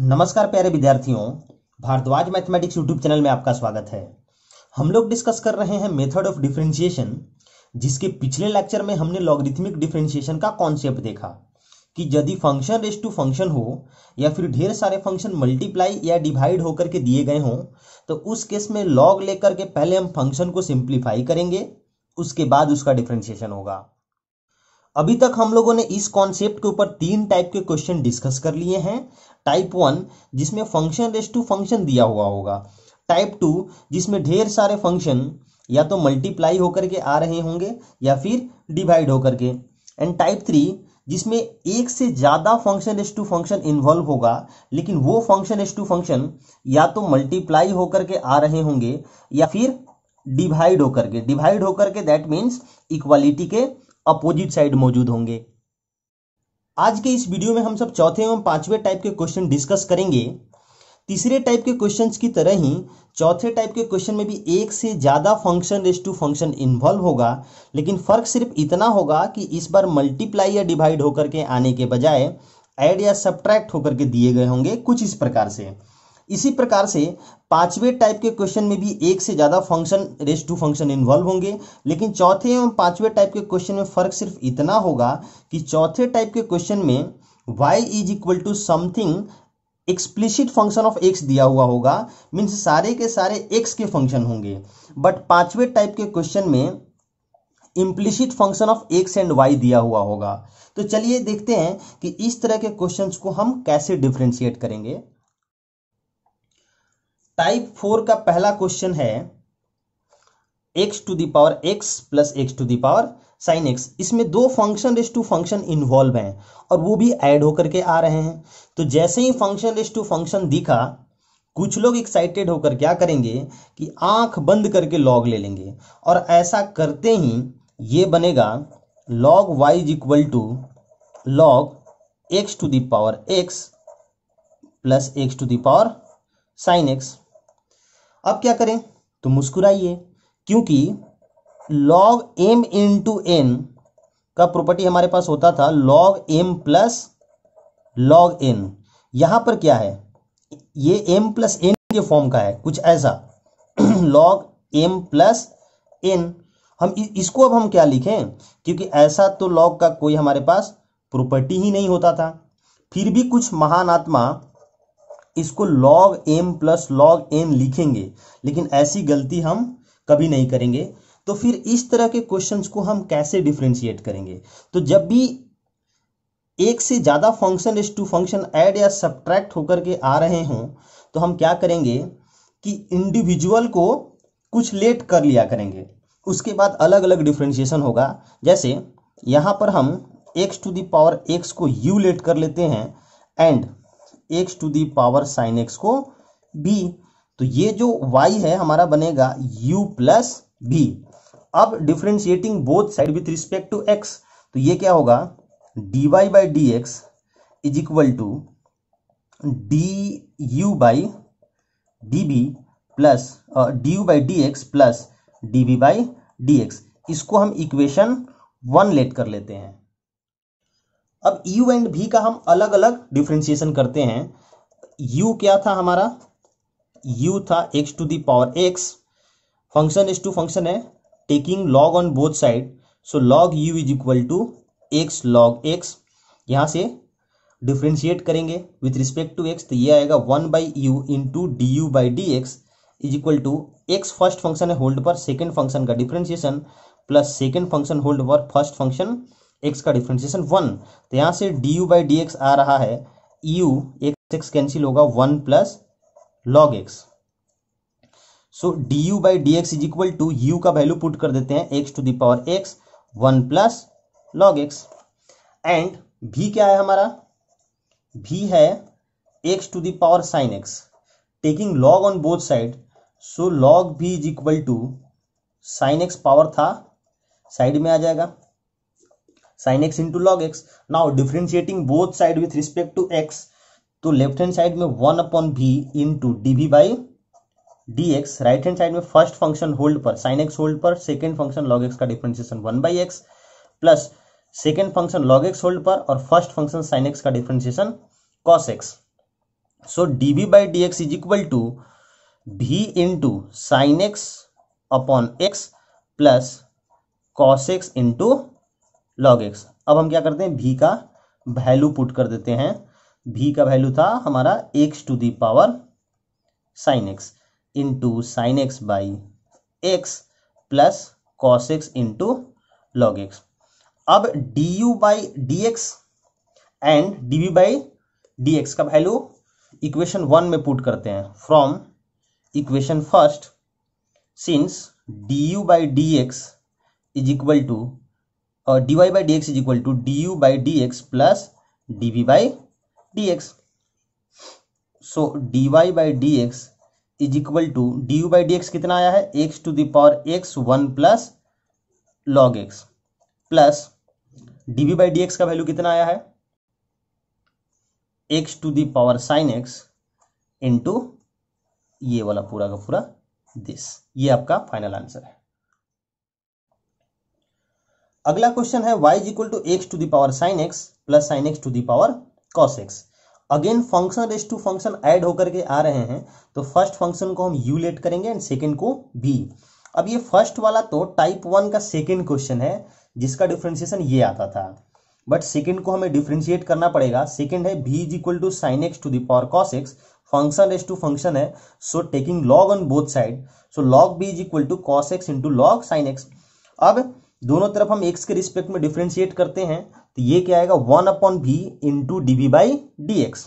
नमस्कार प्यारे विद्यार्थियों भारद्वाज मैथमेटिक्स यूट्यूब चैनल में आपका स्वागत है हम लोग डिस्कस कर रहे हैं मेथड ऑफ डिफ्रेंशिएशन जिसके पिछले लेक्चर में हमने लॉगरिथमिक डिफ्रेंशिएशन का कॉन्सेप्ट देखा कि यदि फंक्शन रेस टू फंक्शन हो या फिर ढेर सारे फंक्शन मल्टीप्लाई या डिवाइड होकर के दिए गए हों तो उस केस में लॉग लेकर के पहले हम फंक्शन को सिंप्लीफाई करेंगे उसके बाद उसका डिफ्रेंशिएशन होगा अभी तक हम लोगों ने इस कॉन्सेप्ट के ऊपर तीन टाइप के क्वेश्चन डिस्कस कर लिए हैं टाइप वन जिसमें फंक्शन रेस टू फंक्शन दिया हुआ होगा टाइप टू जिसमें ढेर सारे फंक्शन या तो मल्टीप्लाई होकर के आ रहे होंगे या फिर डिवाइड होकर के एंड टाइप थ्री जिसमें एक से ज़्यादा function S to function involve होगा लेकिन वो फंक्शन एस टू फंक्शन या तो मल्टीप्लाई होकर के आ रहे होंगे या फिर डिवाइड होकर के डिवाइड होकर के दैट मीन्स इक्वालिटी के अपोजिट साइड मौजूद होंगे आज के इस वीडियो में हम सब चौथे एवं पांचवें टाइप के क्वेश्चन डिस्कस करेंगे तीसरे टाइप के क्वेश्चंस की तरह ही चौथे टाइप के क्वेश्चन में भी एक से ज़्यादा function raise to function involve होगा लेकिन फर्क सिर्फ इतना होगा कि इस बार मल्टीप्लाई या डिवाइड होकर के आने के बजाय ऐड या सब्ट्रैक्ट होकर के दिए गए होंगे कुछ इस प्रकार से इसी प्रकार से पांचवें टाइप के क्वेश्चन में भी एक से ज़्यादा function raise to function involve होंगे लेकिन चौथे एवं पांचवें टाइप के क्वेश्चन में फर्क सिर्फ इतना होगा कि चौथे टाइप के क्वेश्चन में y is equal to something explicit function of x दिया हुआ होगा मीन्स सारे के सारे एक्स के फंक्शन होंगे बट पांचवें टाइप के क्वेश्चन में implicit function of x and y दिया हुआ होगा तो चलिए देखते हैं कि इस तरह के क्वेश्चन को हम कैसे डिफ्रेंशिएट करेंगे टाइप फोर का पहला क्वेश्चन है x to the power x plus x to the power sine x इसमें दो function raise to function involve हैं और वो भी ऐड होकर के आ रहे हैं तो जैसे ही फंक्शन रेस टू फंक्शन दिखा कुछ लोग एक्साइटेड होकर क्या करेंगे कि आंख बंद करके लॉग ले लेंगे और ऐसा करते ही ये बनेगा log y is equal to log x to the power x plus x to the power sine x अब क्या करें तो मुस्कुराइए क्योंकि log m into n का प्रॉपर्टी हमारे पास होता था log m plus log n यहां पर क्या है ये एम प्लस एन के फॉर्म का है कुछ ऐसा लॉग एम प्लस एन हम इसको अब हम क्या लिखें क्योंकि ऐसा तो लॉग का कोई हमारे पास प्रॉपर्टी ही नहीं होता था फिर भी कुछ महान आत्मा इसको log m plus log m लिखेंगे लेकिन ऐसी गलती हम कभी नहीं करेंगे तो फिर इस तरह के क्वेश्चंस को हम कैसे डिफ्रेंशिएट करेंगे तो जब भी एक से ज़्यादा function is to function add या सब्ट्रैक्ट होकर के आ रहे हों तो हम क्या करेंगे कि इंडिविजुअल को कुछ लेट कर लिया करेंगे उसके बाद अलग अलग डिफ्रेंशिएशन होगा जैसे यहां पर हम एक्स टू दावर एक्स को यू लेट कर लेते हैं and x to the power sine x को बी तो ये जो वाई है हमारा बनेगा यू प्लस बी अब differentiating both side with respect to x तो ये क्या होगा d Y by D x is equal to d you by d v plus d you by D x plus d v by D x इसको हम equation one let कर लेते हैं अब यू एंड V का हम अलग अलग डिफ्रेंशिएशन करते हैं यू क्या था हमारा यू था x to the power x function is to function है taking log on both side so log u is equal to x log x यहां से डिफ्रेंशिएट करेंगे विथ रिस्पेक्ट टू एक्स तो ये आएगा one by u into d you by D x is equal to x first function है hold पर second function का differentiation plus second function hold पर फर्स्ट फंक्शन एक्स का differentiation one तो यहाँ से d you by D x आ रहा है यू एक्स एक्स कैंसिल होगा one plus log x so d you by D x is equal to u का वैल्यू पुट कर देते हैं x to the power x one plus log x and v क्या है हमारा भी है x to the power sine x taking log on both side so log v is equal to sine x power था side में आ जाएगा sine x into log x now differentiating both side with respect to x तो left hand side में one upon v into d we by D x right hand side में first function hold पर sine x hold पर second function log x का differentiation one by x plus second function log x hold पर और first function sine x का differentiation cos x so d we by D x is equal to v into sine x upon x plus cos x into log x अब हम क्या करते हैं भी का वैल्यू पुट कर देते हैं भी का वैल्यू था हमारा x to the power sine x into sine x by x plus cos x into log x अब d you by D x and d we by D x का value equation one में put करते हैं from equation first since d you by D x is equal to और d Y by D x is equal to d you by D x plus D we by D x so d Y by D x is equal to d you by D x कितना आया है x to the power x one plus log x plus D we by D x का value कितना आया है x to the power sine x into ये वाला पूरा का पूरा दिस ये आपका फाइनल आंसर है अगला क्वेश्चन है y is equal to x to the power sine x plus sine x to the power cos x again function raise to function add होकर के आ रहे हैं तो फर्स्ट फंक्शन को हम यू लेट करेंगे एंड सेकेंड को बी अब ये फर्स्ट वाला तो टाइप वन का सेकेंड क्वेश्चन है जिसका डिफ्रेंसिएशन ये आता था बट सेकेंड को हमें डिफ्रेंशिएट करना पड़ेगा सेकेंड है v is equal to sine x to the power cos x function raise to function है so taking log on both side so log v is equal to cos x into log sine x अब दोनों तरफ हम x के respect में differentiate करते हैं तो ये क्या आएगा one upon v into d by D x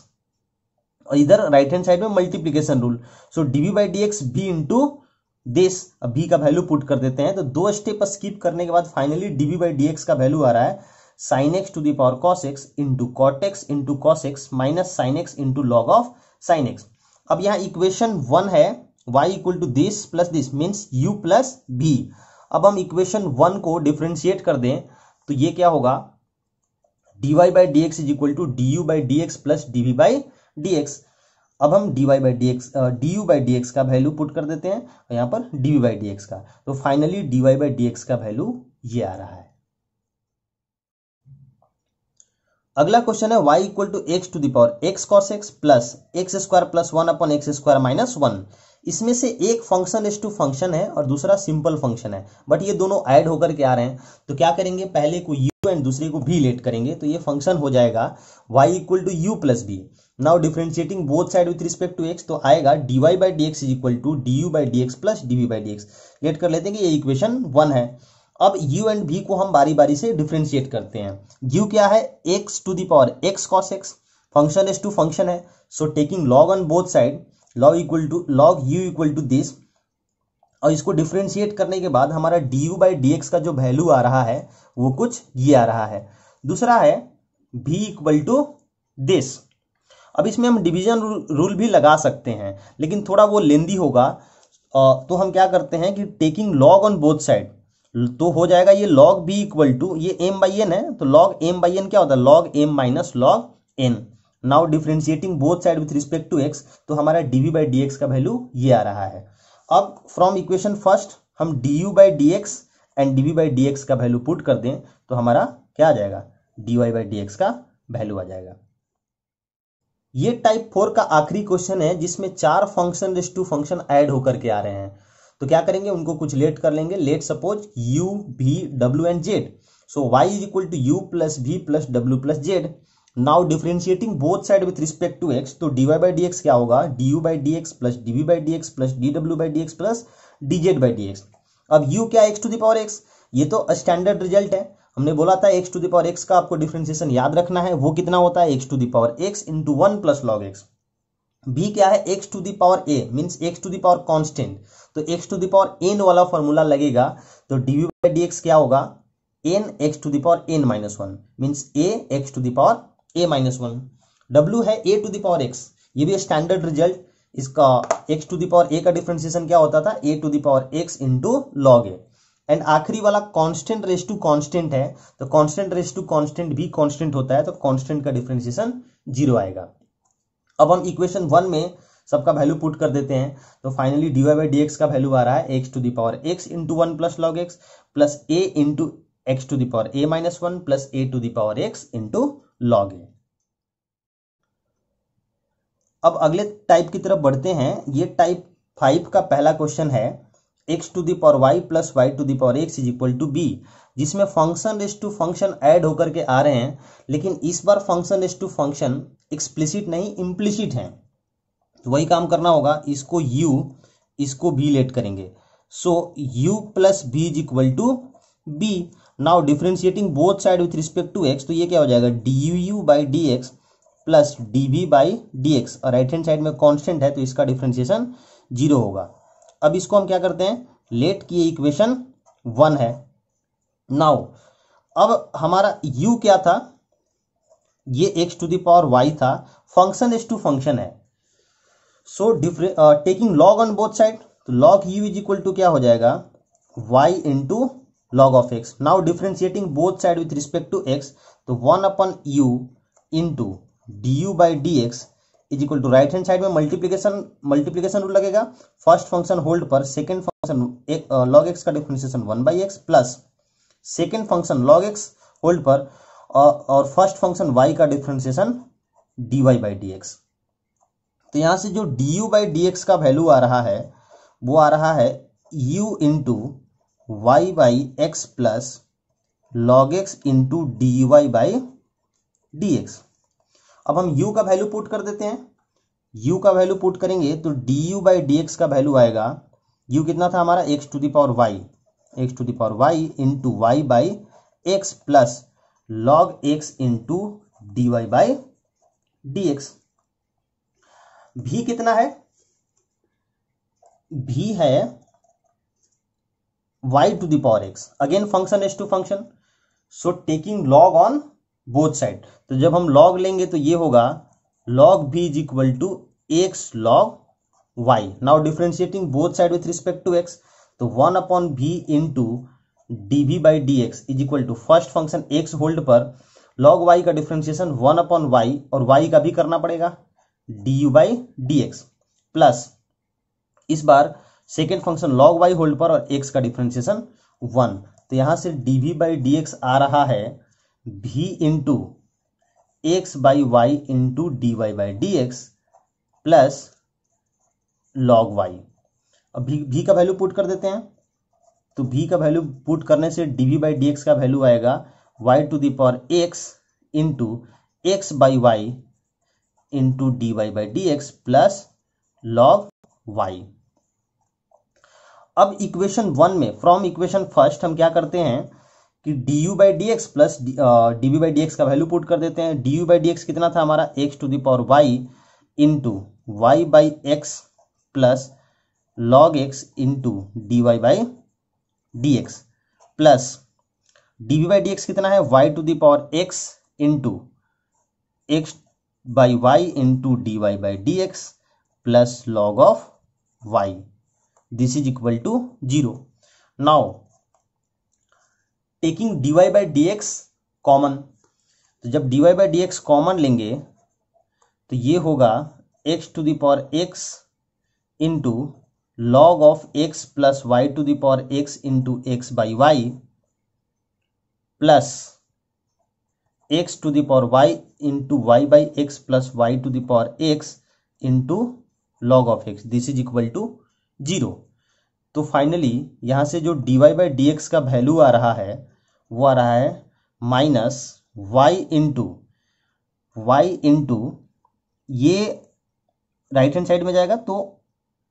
और इधर राइट हैंड साइड में multiplication rule so dv by D x v into देश अब भी का वैल्यू पुट कर देते हैं तो दो स्टेप स्किप करने के बाद finally dv by D x का वैल्यू आ रहा है sine x to the power cos x into cot x into cos x minus sine x into log of sine x अब यहां इक्वेशन वन है y equal to this plus this means u plus v अब हम equation one को differentiate कर दें तो ये क्या होगा dy y by D x is equal to d you by D x plus D we by D x अब हम dy y by D x d you by D x का वैल्यू पुट कर देते हैं और पर d we by D x का तो finally dy y by D x का वैल्यू ये आ रहा है अगला क्वेश्चन है y equal to x to the power x cos x plus x square plus one upon x square minus one इसमें से एक फंक्शन एस टू फंक्शन है और दूसरा सिंपल फंक्शन है बट ये दोनों ऐड होकर के आ रहे हैं तो क्या करेंगे पहले को यू एंड दूसरे को भी लेट करेंगे तो ये फंक्शन हो जाएगा y equal to you plus v now differentiating both side with respect to x तो आएगा d Y by D x is equal to d you by D x plus D we by D x let कर लेते हैं कि ये equation one है अब u and v को हम बारी बारी से डिफ्रेंशिएट करते हैं u क्या है x to the power x cos x function S to function है so taking log on both side log equal to log u equal to this और इसको डिफ्रेंशिएट करने के बाद हमारा d you by D x का जो value आ रहा है वो कुछ ये आ रहा है दूसरा है भी इक्वल टू दिस अब इसमें हम डिवीजन रूल भी लगा सकते हैं लेकिन थोड़ा वो लेंदी होगा तो हम क्या करते हैं कि taking log on both side तो हो जाएगा ये लॉग बी इक्वल टू ये एम बाई एन है तो लॉग एम बाई एन क्या होता है log m minus log n now differentiating both side with respect to x तो हमारा d we by D x का वैल्यू ये आ रहा है अब फ्रॉम इक्वेशन फर्स्ट हम d you by D x and d we by D x का वैल्यू पुट कर दें तो हमारा क्या आ जाएगा d Y by D x का वैल्यू आ जाएगा ये टाइप फोर का आखिरी क्वेश्चन है जिसमें चार function raise to function add होकर के आ रहे हैं तो क्या करेंगे उनको कुछ लेट कर लेंगे let suppose U V W and Z so Y is equal to you plus V plus W plus Z now differentiating both side with respect to x तो D Y by D x क्या होगा D you by D x plus D we by D x plus D W by D x plus D Z by D x अब U क्या X to the power x ये तो standard result है हमने बोला था एक्स टू दावर एक्स का आपको डिफ्रेंशिएशन याद रखना है वो कितना होता है x to the power x into one plus log x v क्या है x to the power a means x to the power constant तो एक्स टू दावर एन वाला फॉर्मूला लगेगा तो d we by D x क्या होगा n x to the power n minus one means a x to the power a minus one डब्ल्यू है a to the power x ये भी स्टैंडर्ड रिजल्ट इसका एक्स टू दावर ए का डिफ्रेंसिएशन क्या होता था a to the power x into log a and आखिरी वाला कांस्टेंट रेस टू कांस्टेंट है तो कांस्टेंट रेस टू कांस्टेंट भी कांस्टेंट होता है तो कांस्टेंट का डिफ्रेंसिएशन जीरो आएगा अब हम इक्वेशन वन में सबका वैल्यू पुट कर देते हैं तो finally D Y by D x का वैल्यू आ रहा है x to the power x into one plus log x plus a into x to the power a minus one plus a to the power x into log इन अब अगले type की तरफ बढ़ते हैं ये टाइप फाइव का पहला क्वेश्चन है x to the power y plus y to power x is equal to b जिसमें function raise to function add होकर के आ रहे हैं लेकिन इस बार function raise to function explicit नहीं इम्प्लिसिट है तो वही काम करना होगा इसको u इसको बी लेट करेंगे so so, u plus v is equal to b now differentiating both side with respect to x तो ये क्या हो जाएगा d u u by D x plus D we by D x और right hand side में constant है तो इसका डिफ्रेंशिएशन जीरो होगा अब इसको हम क्या करते हैं लेट की इक्वेशन वन है नाउ अब हमारा u क्या था ये x टू दावर y था फंक्शन एस टू फंक्शन है सो डिफरे taking log on both side तो log u is equal to क्या हो जाएगा y into log of x. Now differentiating both side with respect to x, तो one upon u into du by dx is equal to right hand side में multiplication multiplication rule लगेगा first function hold पर second function log x का differentiation one by x plus second function log x hold पर और first function y का differentiation d Y by D x तो यहाँ से जो d you by D x का वैल्यू आ रहा है वो आ रहा है u into y by x plus log x into d Y by D x अब हम u का वैल्यू पुट कर देते हैं u का वैल्यू पुट करेंगे तो d you by D x का वैल्यू आएगा u कितना था हमारा x to the power y x to the power y into y by x plus log x into d Y by D x भी कितना है भी है y to the power x again function is to function so taking log on both side तो जब हम log लेंगे तो ये होगा log v is equal to x log y now differentiating both side with respect to x तो one upon v into dv by dx is equal to first function x hold पर log y का differentiation one upon y और y का भी करना पड़ेगा d you by D x plus इस बार second function log y hold पर और एक्स का डिफ्रेंसिएशन वन तो यहां से d we by D x आ रहा है v into x by y into d Y by D x plus log y अब भी, भी का वैल्यू पुट कर देते हैं तो भी का वैल्यू पुट करने से d we by D x का वैल्यू आएगा y to the power x into x by y into d Y by D x plus log y अब इक्वेशन वन में फ्रॉम इक्वेशन फर्स्ट हम क्या करते हैं कि d you by D x plus d v by D x का value put कर देते हैं d you by D x कितना था हमारा x to the power y into y by x plus log x into d Y by D x plus d v by D x कितना है y to the power x into x by y into d Y by D x plus log of y this is equal to zero now taking dy by D x common तो जब dy by D x common लेंगे तो ये होगा x to the power x into log of x plus y to the power x into x by y plus x to the power y into y by x plus y to the power x into log of x this is equal to zero तो finally यहाँ से जो dy y by D x का value आ रहा है वो आ रहा है minus y into y into ये राइट हैंड साइड में जाएगा तो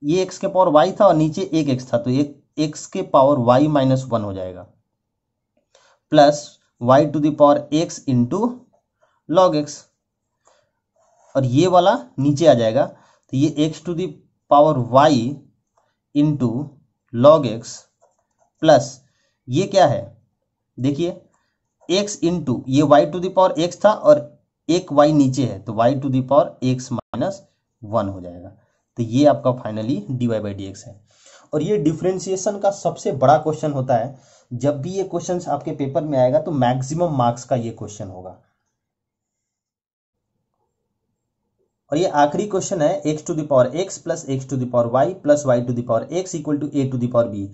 ये एक्स के पावर वाई था और नीचे एक एक्स था तो ये एक्स के पावर वाई माइनस वन हो जाएगा plus y to the power x into log x और ये वाला नीचे आ जाएगा तो ये x to the power y into log x plus ये क्या है देखिए एक्स इंटू ये वाई टू दावर एक्स था और एक वाई नीचे है तो y to the power x minus one हो जाएगा तो ये आपका finally d Y by D x है और ये डिफ्रेंसिएशन का सबसे बड़ा क्वेश्चन होता है जब भी ये क्वेश्चन आपके पेपर में आएगा तो मैक्सिमम मार्क्स का ये क्वेश्चन होगा और ये आखिरी क्वेश्चन है x to the power x plus x to the power y plus y to the power x equal to a to the power b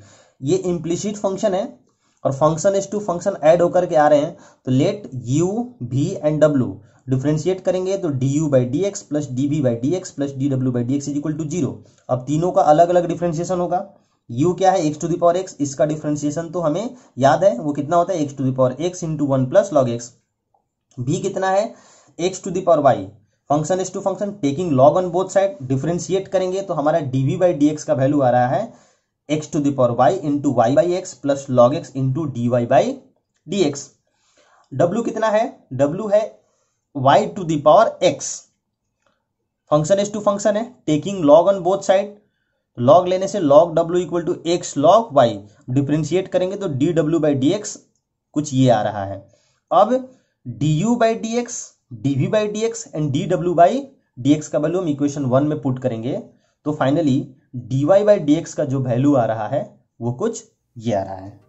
ये इम्प्लीसिट फंक्शन है और function is to function add होकर के आ रहे हैं तो लेट यू भी एंड डब्ल्यू डिफ्रेंशिएट करेंगे तो d you by D x plus D we by D x plus D W by D x equal to zero अब तीनों का अलग अलग डिफ्रेंशिएशन होगा यू क्या है एक्स टू दावर एक्स इसका डिफ्रेंशिएशन तो हमें याद है वो कितना होता है x to the power x into one plus log x भी कितना है x to the power y function is to function taking log on both side differentiate करेंगे तो हमारा डीवी बाई डी एक्स का वैल्यू आ रहा है x to the power y into y by x plus log x into d Y by D x डब्ल्यू कितना है डब्ल्यू है y to the power x function is to function है taking log on both side log लेने से log डब्ल्यू equal to x log y differentiate करेंगे तो d W by D x कुछ ये आ रहा है अब d you by D x dv by D x and d W by D x का वैल्यू हम इक्वेशन वन में पुट करेंगे तो finally D Y by D x का जो वैल्यू आ रहा है वो कुछ ये आ रहा है